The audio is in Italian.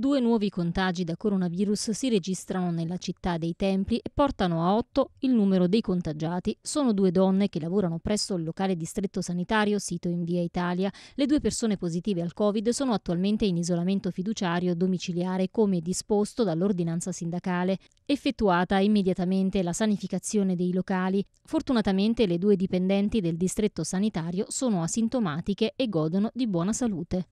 Due nuovi contagi da coronavirus si registrano nella città dei Templi e portano a otto il numero dei contagiati. Sono due donne che lavorano presso il locale distretto sanitario sito in via Italia. Le due persone positive al Covid sono attualmente in isolamento fiduciario domiciliare come disposto dall'ordinanza sindacale. Effettuata immediatamente la sanificazione dei locali. Fortunatamente le due dipendenti del distretto sanitario sono asintomatiche e godono di buona salute.